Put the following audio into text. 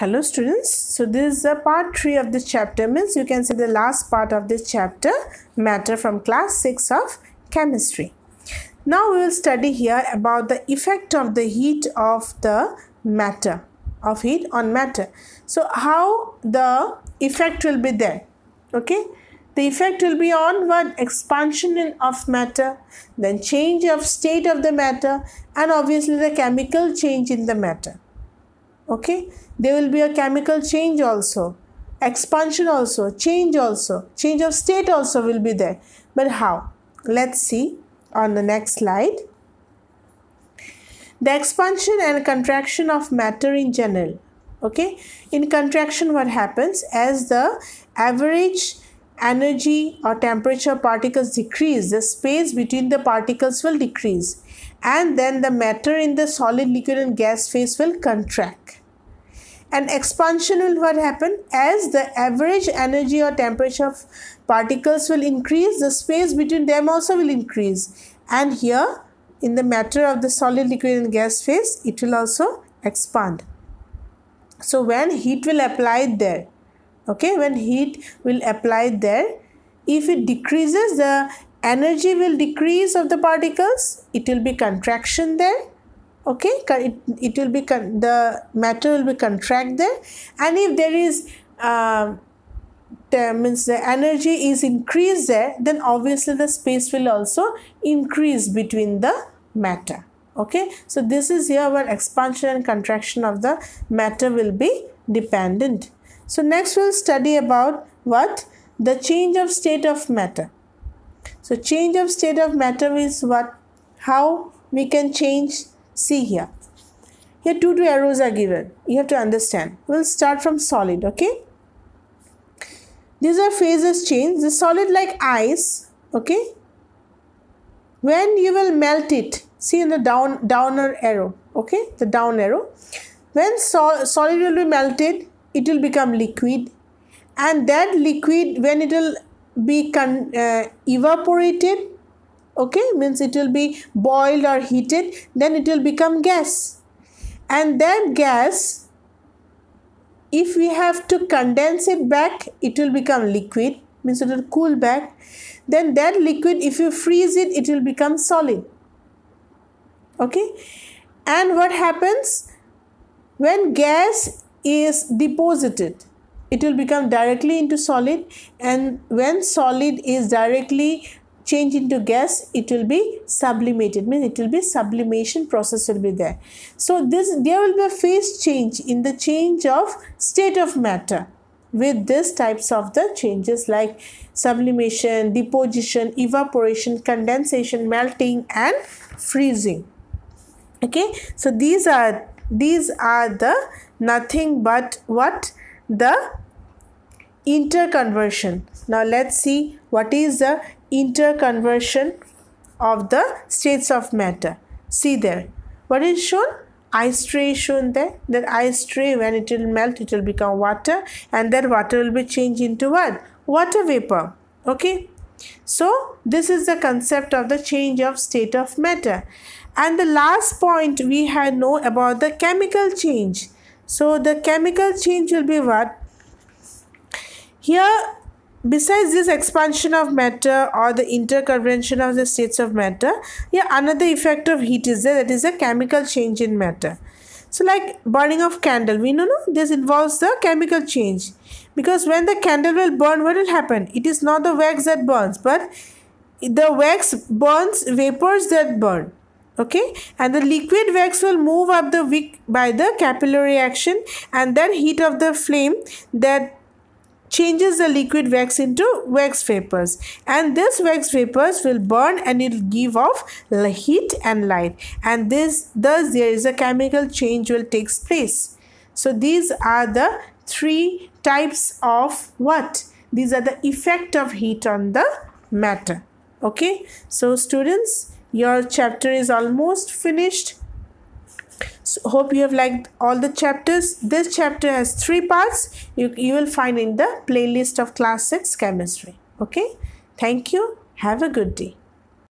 hello students so this is a part 3 of this chapter means you can see the last part of this chapter matter from class 6 of chemistry now we will study here about the effect of the heat of the matter of heat on matter so how the effect will be there okay the effect will be on what expansion of matter then change of state of the matter and obviously the chemical change in the matter okay there will be a chemical change also expansion also change also change of state also will be there but how let's see on the next slide the expansion and contraction of matter in general okay in contraction what happens as the average energy or temperature particles decrease the space between the particles will decrease and then the matter in the solid liquid and gas phase will contract an expansion will what happen as the average energy or temperature of particles will increase the space between them also will increase and here in the matter of the solid liquid and gas phase it will also expand so when heat will applied there okay when heat will applied there if it decreases the energy will decrease of the particles it will be contraction there okay it, it will be the matter will be contract there and if there is uh, the, means the energy is increased there then obviously the space will also increase between the matter okay so this is here where expansion and contraction of the matter will be dependent so next we'll study about what the change of state of matter so change of state of matter is what how we can change See here. Here two two arrows are given. You have to understand. We'll start from solid, okay? These are phases change. The solid like ice, okay? When you will melt it, see in the down downer arrow, okay? The down arrow. When solid will be melted, it will become liquid. And that liquid, when it will be uh, evaporated, okay means it will be boiled or heated then it will become gas and that gas if we have to condense it back it will become liquid means it will cool back then that liquid if you freeze it it will become solid okay and what happens when gas is deposited it will become directly into solid and when solid is directly change into gas it will be sublimated means it will be sublimation process will be there so this there will be a phase change in the change of state of matter with these types of the changes like sublimation deposition evaporation condensation melting and freezing okay so these are these are the nothing but what the interconversion now let's see what is the interconversion of the states of matter. See there. What is shown? ice tray is shown there. That ice tray when it will melt it will become water and that water will be changed into what? Water vapor. Okay. So this is the concept of the change of state of matter. And the last point we had know about the chemical change. So the chemical change will be what? Here Besides this expansion of matter or the interconvention of the states of matter, yeah, another effect of heat is there that is a chemical change in matter. So like burning of candle, we know no, this involves the chemical change because when the candle will burn, what will happen? It is not the wax that burns, but the wax burns vapors that burn okay and the liquid wax will move up the wick by the capillary action and then heat of the flame that changes the liquid wax into wax vapors and this wax vapors will burn and it will give off heat and light and this thus there is a chemical change will takes place so these are the three types of what these are the effect of heat on the matter okay so students your chapter is almost finished so hope you have liked all the chapters this chapter has three parts you, you will find in the playlist of class 6 chemistry okay thank you have a good day